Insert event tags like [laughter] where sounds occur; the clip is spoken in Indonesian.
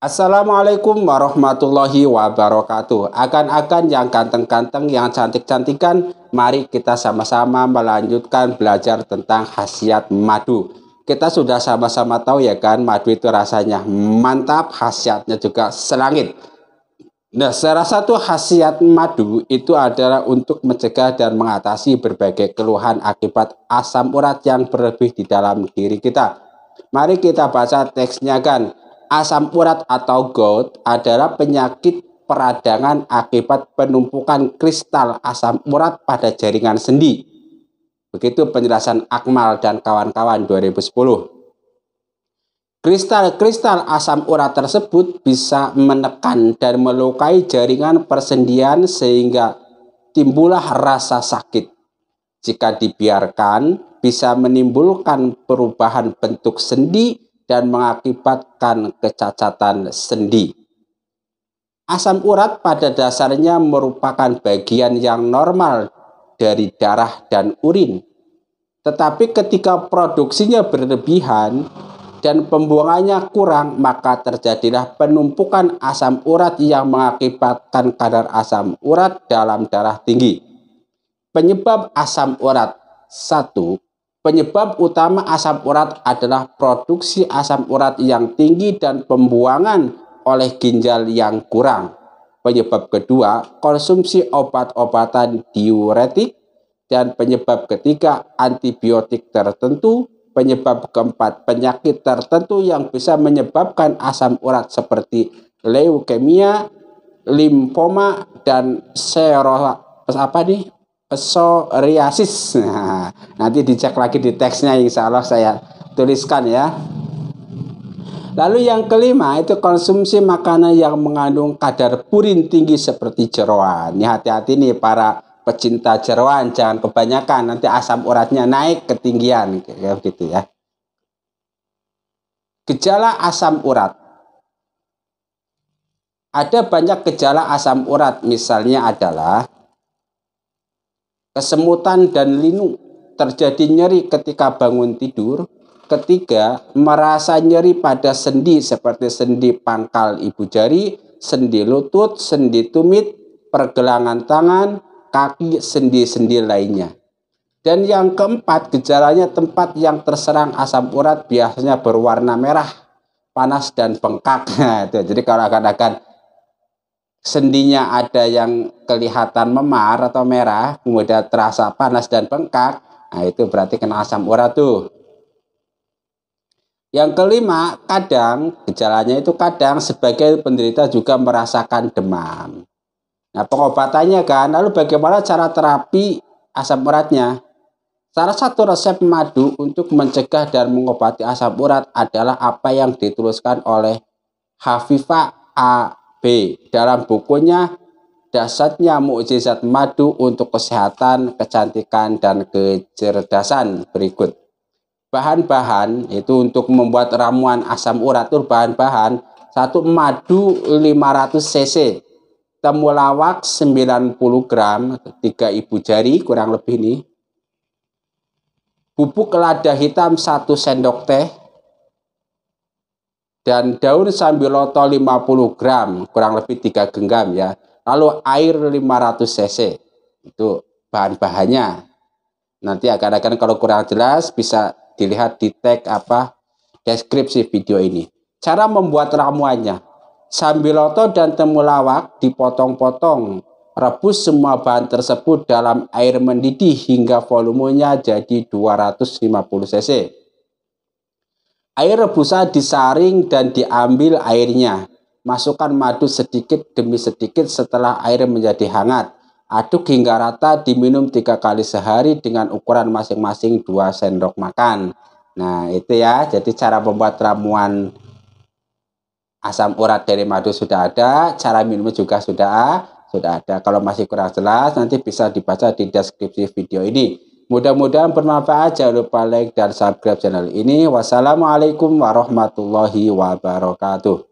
Assalamualaikum warahmatullahi wabarakatuh. Akan-akan yang ganteng-ganteng, yang cantik-cantikan, mari kita sama-sama melanjutkan belajar tentang khasiat madu. Kita sudah sama-sama tahu ya kan, madu itu rasanya mantap, khasiatnya juga selangit. Nah, salah satu khasiat madu itu adalah untuk mencegah dan mengatasi berbagai keluhan akibat asam urat yang berlebih di dalam diri kita. Mari kita baca teksnya kan. Asam urat atau gout adalah penyakit peradangan akibat penumpukan kristal asam urat pada jaringan sendi. Begitu penjelasan Akmal dan kawan-kawan 2010. Kristal-kristal asam urat tersebut bisa menekan dan melukai jaringan persendian sehingga timbullah rasa sakit. Jika dibiarkan, bisa menimbulkan perubahan bentuk sendi dan mengakibatkan kecacatan sendi. Asam urat pada dasarnya merupakan bagian yang normal dari darah dan urin. Tetapi ketika produksinya berlebihan dan pembuangannya kurang, maka terjadilah penumpukan asam urat yang mengakibatkan kadar asam urat dalam darah tinggi. Penyebab asam urat 1 Penyebab utama asam urat adalah produksi asam urat yang tinggi dan pembuangan oleh ginjal yang kurang. Penyebab kedua, konsumsi obat-obatan diuretik. Dan penyebab ketiga, antibiotik tertentu. Penyebab keempat, penyakit tertentu yang bisa menyebabkan asam urat seperti leukemia, limfoma, dan sero, apa nih, psoriasis. Nah, nanti dicek lagi di teksnya insya Allah saya tuliskan ya. Lalu yang kelima itu konsumsi makanan yang mengandung kadar purin tinggi seperti jeroan. Ini hati-hati nih para pecinta jeroan, jangan kebanyakan nanti asam uratnya naik ketinggian kayak gitu ya. Gejala asam urat. Ada banyak gejala asam urat, misalnya adalah kesemutan dan linu, terjadi nyeri ketika bangun tidur, ketiga merasa nyeri pada sendi seperti sendi pangkal ibu jari, sendi lutut, sendi tumit, pergelangan tangan, kaki, sendi-sendi lainnya. Dan yang keempat, gejalanya tempat yang terserang asam urat biasanya berwarna merah, panas dan bengkak. [laughs] Nah, Jadi kalau akan-akan sendinya ada yang kelihatan memar atau merah, kemudian terasa panas dan bengkak, Nah, itu berarti kena asam urat tuh. Yang kelima, kadang gejalanya itu kadang sebagai penderita juga merasakan demam. Nah, pengobatannya kan, lalu bagaimana cara terapi asam uratnya? Salah satu resep madu untuk mencegah dan mengobati asam urat adalah apa yang dituliskan oleh Hafifa AB dalam bukunya dasarnya mukjizat madu untuk kesehatan, kecantikan, dan kecerdasan berikut. Bahan-bahan itu untuk membuat ramuan asam urat itu bahan-bahan satu madu 500 cc, temulawak 90 gram, tiga ibu jari kurang lebih ini, bubuk lada hitam 1 sendok teh, dan daun sambiloto 50 gram, kurang lebih 3 genggam ya lalu air 500 cc itu bahan-bahannya nanti akan-akan kalau kurang jelas bisa dilihat di tag apa deskripsi video ini cara membuat ramuannya sambiloto dan temulawak dipotong-potong rebus semua bahan tersebut dalam air mendidih hingga volumenya jadi 250 cc air rebusan disaring dan diambil airnya Masukkan madu sedikit demi sedikit setelah air menjadi hangat. Aduk hingga rata, diminum tiga kali sehari dengan ukuran masing-masing 2 sendok makan. Nah, itu ya. Jadi cara membuat ramuan asam urat dari madu sudah ada, cara minum juga sudah sudah ada. Kalau masih kurang jelas, nanti bisa dibaca di deskripsi video ini. Mudah-mudahan bermanfaat. Jangan lupa like dan subscribe channel ini. Wassalamualaikum warahmatullahi wabarakatuh.